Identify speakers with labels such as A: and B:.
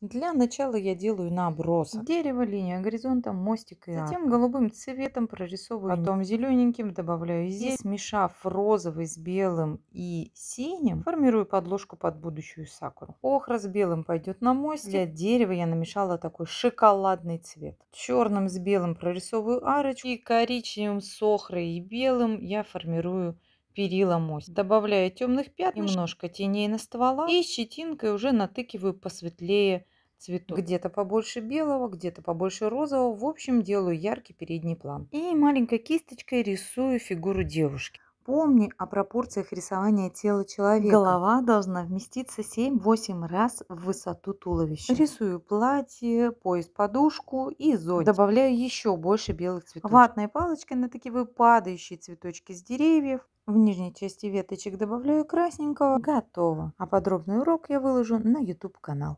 A: Для начала я делаю набросок. Дерево, линия горизонта, мостик и Затем арка. голубым цветом прорисовываю. Потом зелененьким добавляю здесь. И, смешав розовый с белым и синим, формирую подложку под будущую сакуру. Охра с белым пойдет на мостик. Для дерева я намешала такой шоколадный цвет. Черным с белым прорисовываю арочку. И коричневым с охрой и белым я формирую перила мост. Добавляю темных пятен, немножко теней на ствола и щетинкой уже натыкиваю посветлее цветов. Где-то побольше белого, где-то побольше розового. В общем, делаю яркий передний план. И маленькой кисточкой рисую фигуру девушки. Помни о пропорциях рисования тела человека. Голова должна вместиться 7-8 раз в высоту туловища. Рисую платье, пояс, подушку и зонтик. Добавляю еще больше белых цветов. Ватной палочкой на такие выпадающие цветочки с деревьев. В нижней части веточек добавляю красненького. Готово. А подробный урок я выложу на YouTube канал.